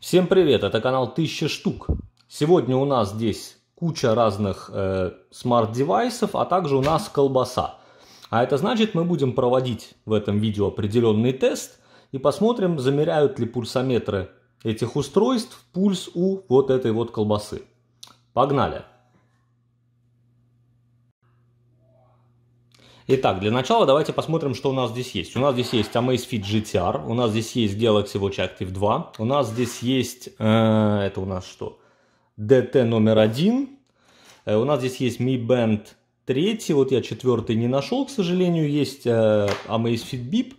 Всем привет, это канал 1000 штук. Сегодня у нас здесь куча разных э, смарт-девайсов, а также у нас колбаса. А это значит, мы будем проводить в этом видео определенный тест и посмотрим, замеряют ли пульсометры этих устройств пульс у вот этой вот колбасы. Погнали! Итак, для начала давайте посмотрим, что у нас здесь есть. У нас здесь есть Amazfit GTR, у нас здесь есть Galaxy Watch Active 2, у нас здесь есть, э, это у нас что, DT номер один. э, у нас здесь есть Mi Band 3, вот я четвертый не нашел, к сожалению, есть э, Amazfit Bip,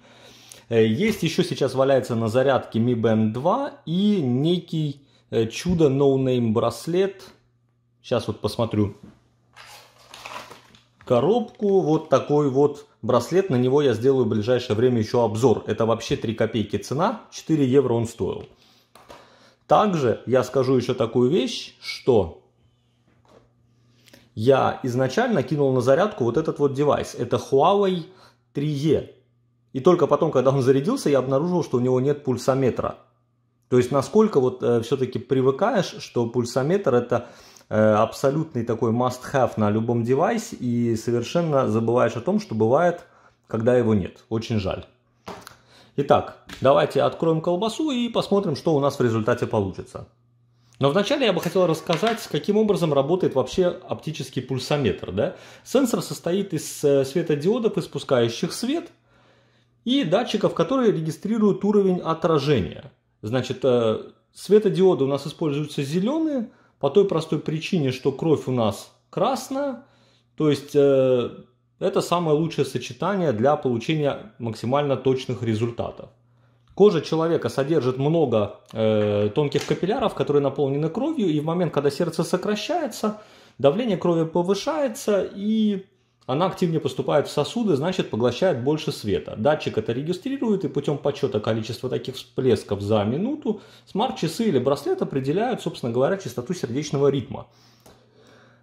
э, есть еще сейчас валяется на зарядке Mi Band 2 и некий э, чудо No Name браслет, сейчас вот посмотрю, коробку. Вот такой вот браслет. На него я сделаю в ближайшее время еще обзор. Это вообще 3 копейки цена. 4 евро он стоил. Также я скажу еще такую вещь, что я изначально кинул на зарядку вот этот вот девайс. Это Huawei 3E. И только потом, когда он зарядился, я обнаружил, что у него нет пульсометра. То есть насколько вот э, все-таки привыкаешь, что пульсометр это Э, абсолютный такой must-have на любом девайсе и совершенно забываешь о том, что бывает, когда его нет. Очень жаль. Итак, давайте откроем колбасу и посмотрим, что у нас в результате получится. Но вначале я бы хотел рассказать, каким образом работает вообще оптический пульсометр. Да? Сенсор состоит из э, светодиодов, испускающих свет, и датчиков, которые регистрируют уровень отражения. Значит, э, светодиоды у нас используются зеленые, по той простой причине, что кровь у нас красная, то есть э, это самое лучшее сочетание для получения максимально точных результатов. Кожа человека содержит много э, тонких капилляров, которые наполнены кровью, и в момент, когда сердце сокращается, давление крови повышается, и она активнее поступает в сосуды, значит поглощает больше света. Датчик это регистрирует и путем подсчета количества таких всплесков за минуту смарт-часы или браслет определяют, собственно говоря, частоту сердечного ритма.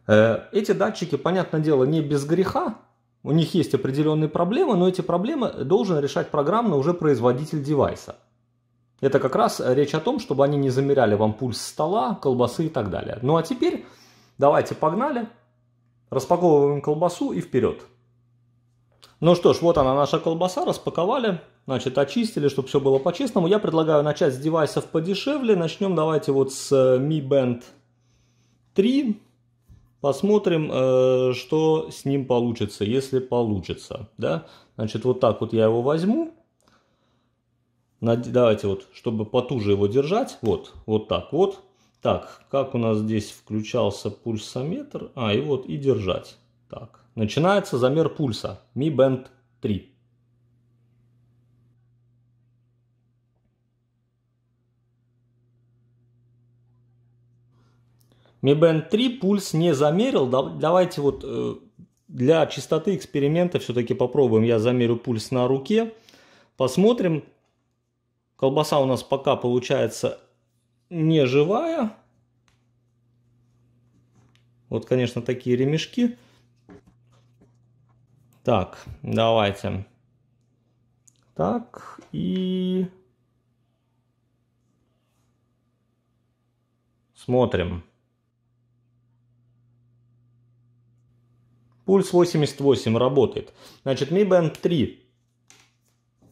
Э, эти датчики, понятное дело, не без греха, у них есть определенные проблемы, но эти проблемы должен решать программно уже производитель девайса. Это как раз речь о том, чтобы они не замеряли вам пульс стола, колбасы и так далее. Ну а теперь давайте погнали. Распаковываем колбасу и вперед. Ну что ж, вот она наша колбаса, распаковали, значит очистили, чтобы все было по-честному. Я предлагаю начать с девайсов подешевле. Начнем давайте вот с э, Mi Band 3. Посмотрим, э, что с ним получится, если получится. Да? Значит, вот так вот я его возьму. Давайте вот, чтобы потуже его держать. Вот, вот так вот. Так, как у нас здесь включался пульсометр? А, и вот, и держать. Так, начинается замер пульса. Mi Band 3. Mi Band 3 пульс не замерил. Давайте вот э, для чистоты эксперимента все-таки попробуем. Я замерю пульс на руке. Посмотрим. Колбаса у нас пока получается не живая. Вот, конечно, такие ремешки. Так, давайте. Так, и... Смотрим. Пульс 88 работает. Значит, Mi Band 3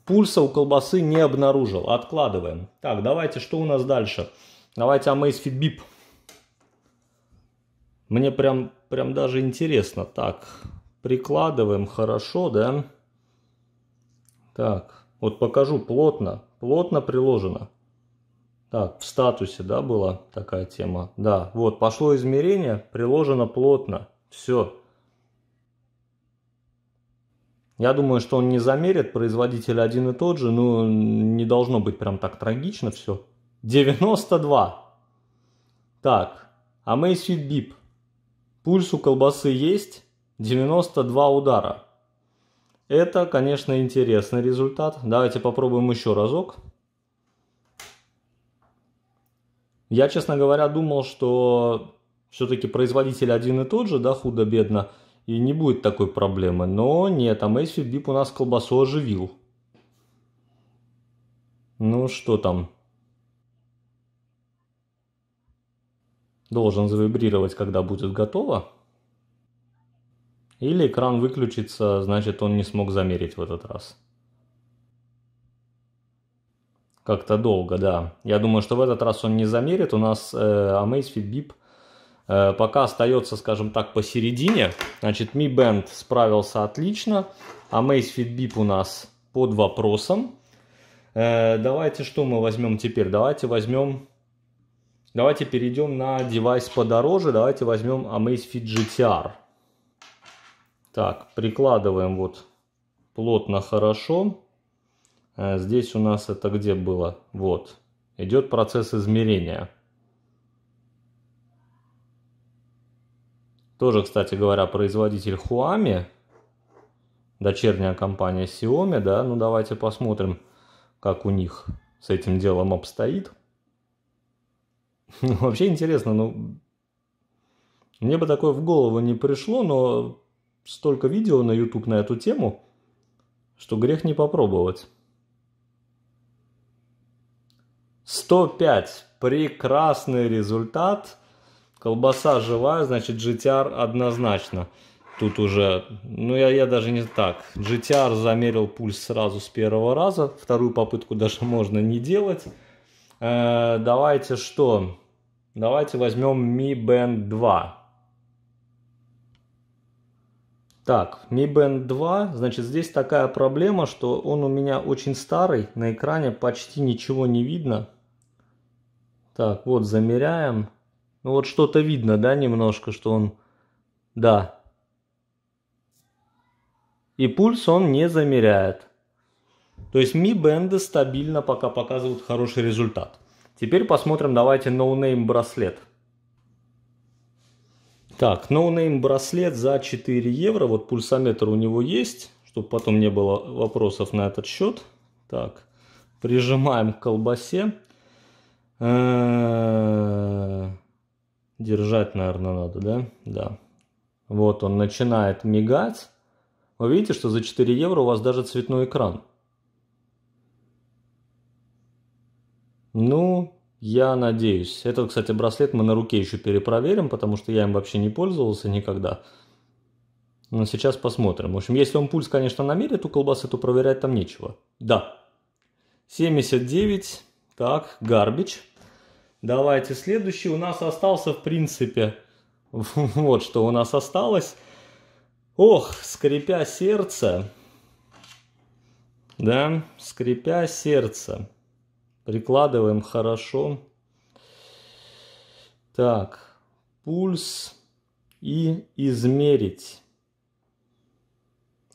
Пульса у колбасы не обнаружил. Откладываем. Так, давайте, что у нас дальше? Давайте Amazfit Bip. Мне прям, прям даже интересно. Так, прикладываем хорошо, да? Так, вот покажу плотно. Плотно приложено. Так, в статусе, да, была такая тема? Да, вот, пошло измерение, приложено плотно. Все. Я думаю, что он не замерит, производитель один и тот же, ну, не должно быть прям так трагично все. 92. Так, а Amazfit Bip. Пульс у колбасы есть, 92 удара. Это, конечно, интересный результат. Давайте попробуем еще разок. Я, честно говоря, думал, что все-таки производитель один и тот же, да, худо-бедно и не будет такой проблемы. Но нет, а Мейсфилд Бип у нас колбасу оживил. Ну что там? Должен завибрировать, когда будет готово. Или экран выключится, значит он не смог замерить в этот раз. Как-то долго, да. Я думаю, что в этот раз он не замерит. У нас э, Amazfit а Beep Э, пока остается, скажем так, посередине. Значит, Mi Band справился отлично, а Amazfit Beep у нас под вопросом. Э, давайте что мы возьмем теперь? Давайте возьмем... Давайте перейдем на девайс подороже. Давайте возьмем Amazfit GTR. Так, прикладываем вот плотно, хорошо. Э, здесь у нас это где было? Вот. Идет процесс измерения. Тоже, кстати говоря, производитель Huami, дочерняя компания Xiaomi, да, ну давайте посмотрим, как у них с этим делом обстоит. Ну, вообще интересно, ну, мне бы такое в голову не пришло, но столько видео на YouTube на эту тему, что грех не попробовать. 105. Прекрасный результат – Колбаса живая, значит GTR однозначно. Тут уже, ну я, я даже не так. GTR замерил пульс сразу с первого раза. Вторую попытку даже можно не делать. Э, давайте что? Давайте возьмем Mi Band 2. Так, Mi Band 2, значит, здесь такая проблема, что он у меня очень старый, на экране почти ничего не видно. Так, вот замеряем. Ну вот что-то видно, да, немножко, что он... Да. И пульс он не замеряет. То есть Mi Band стабильно пока показывают хороший результат. Теперь посмотрим, давайте, No Name браслет. Так, No Name браслет за 4 евро. Вот пульсометр у него есть, чтобы потом не было вопросов на этот счет. Так, прижимаем к колбасе. Э Держать, наверное, надо, да? Да. Вот он начинает мигать. Вы видите, что за 4 евро у вас даже цветной экран. Ну, я надеюсь. Этот, кстати, браслет мы на руке еще перепроверим, потому что я им вообще не пользовался никогда. Но сейчас посмотрим. В общем, если он пульс, конечно, намерит у колбасы, то проверять там нечего. Да. 79. Так, гарбич. Давайте следующий. У нас остался, в принципе, вот что у нас осталось. Ох, скрипя сердце. Да, скрипя сердце. Прикладываем хорошо. Так, пульс и измерить.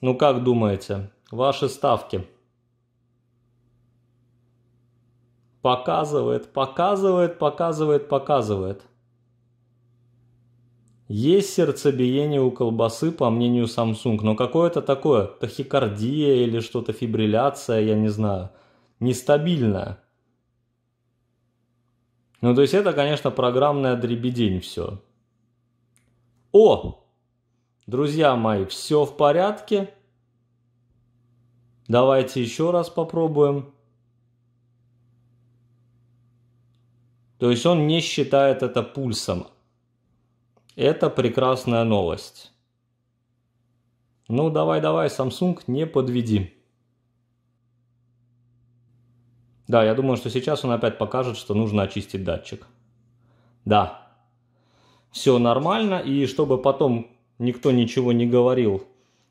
Ну как думаете, ваши ставки? показывает, показывает, показывает, показывает. Есть сердцебиение у колбасы, по мнению Samsung, но какое-то такое, тахикардия или что-то, фибрилляция, я не знаю, нестабильное. Ну, то есть это, конечно, программная дребедень все. О! Друзья мои, все в порядке. Давайте еще раз попробуем. То есть он не считает это пульсом. Это прекрасная новость. Ну давай, давай, Samsung, не подведи. Да, я думаю, что сейчас он опять покажет, что нужно очистить датчик. Да, все нормально. И чтобы потом никто ничего не говорил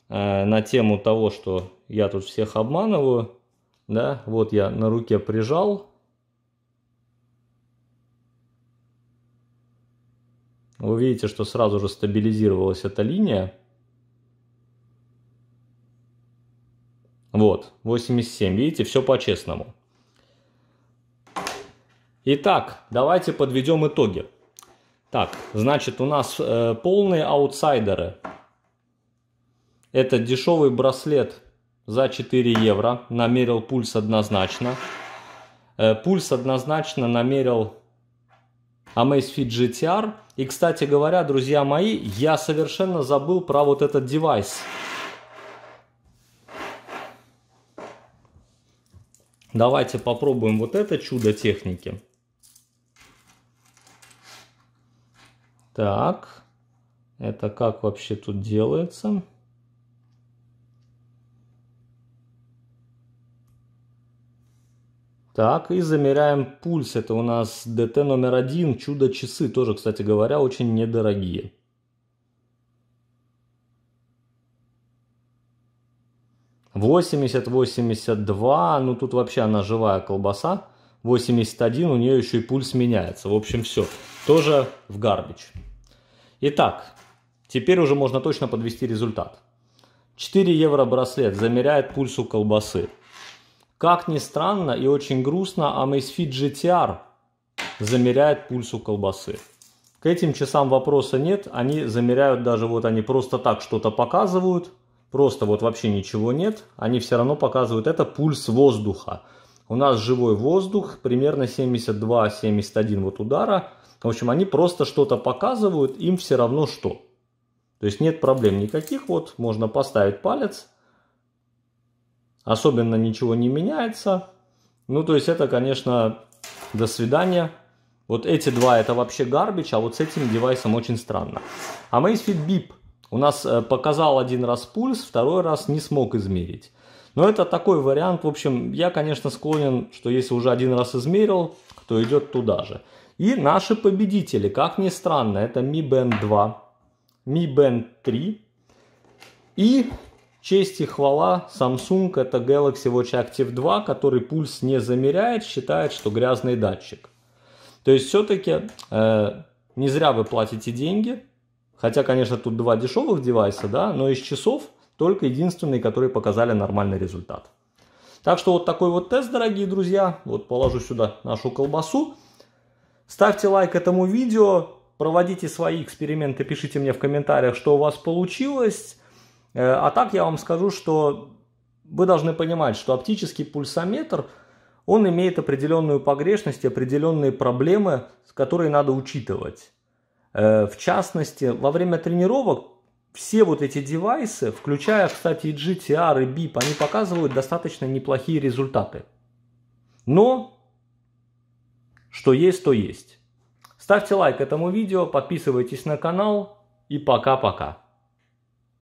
э, на тему того, что я тут всех обманываю, да, вот я на руке прижал, Вы видите, что сразу же стабилизировалась эта линия. Вот, 87, видите, все по-честному. Итак, давайте подведем итоги. Так, значит, у нас э, полные аутсайдеры. Это дешевый браслет за 4 евро. Намерил пульс однозначно. Э, пульс однозначно намерил Amazfit GTR. И, кстати говоря, друзья мои, я совершенно забыл про вот этот девайс. Давайте попробуем вот это чудо техники. Так, это как вообще тут делается? Так, и замеряем пульс. Это у нас ДТ номер один, чудо-часы. Тоже, кстати говоря, очень недорогие. Восемьдесят, восемьдесят два. Ну, тут вообще она живая колбаса. 81, у нее еще и пульс меняется. В общем, все. Тоже в гарбич. Итак, теперь уже можно точно подвести результат. 4 евро браслет замеряет пульс у колбасы. Как ни странно и очень грустно, Amazfit а GTR замеряет пульс у колбасы. К этим часам вопроса нет, они замеряют даже вот они просто так что-то показывают, просто вот вообще ничего нет, они все равно показывают, это пульс воздуха. У нас живой воздух, примерно 72-71 вот удара. В общем, они просто что-то показывают, им все равно что. То есть нет проблем никаких, вот можно поставить палец, особенно ничего не меняется. Ну, то есть это, конечно, до свидания. Вот эти два это вообще гарбич, а вот с этим девайсом очень странно. А Amazfit Beep у нас э, показал один раз пульс, второй раз не смог измерить. Но это такой вариант, в общем, я, конечно, склонен, что если уже один раз измерил, то идет туда же. И наши победители, как ни странно, это Mi Band 2, Mi Band 3 и Честь и хвала, Samsung это Galaxy Watch Active 2, который пульс не замеряет, считает, что грязный датчик. То есть все-таки э, не зря вы платите деньги, хотя, конечно, тут два дешевых девайса, да, но из часов только единственные, которые показали нормальный результат. Так что вот такой вот тест, дорогие друзья. Вот положу сюда нашу колбасу. Ставьте лайк этому видео, проводите свои эксперименты, пишите мне в комментариях, что у вас получилось. Э, а так я вам скажу, что вы должны понимать, что оптический пульсометр, он имеет определенную погрешность, определенные проблемы, которые надо учитывать. Э, в частности, во время тренировок все вот эти девайсы, включая, кстати, и GTR, и BIP, они показывают достаточно неплохие результаты. Но, что есть, то есть. Ставьте лайк этому видео, подписывайтесь на канал и пока-пока.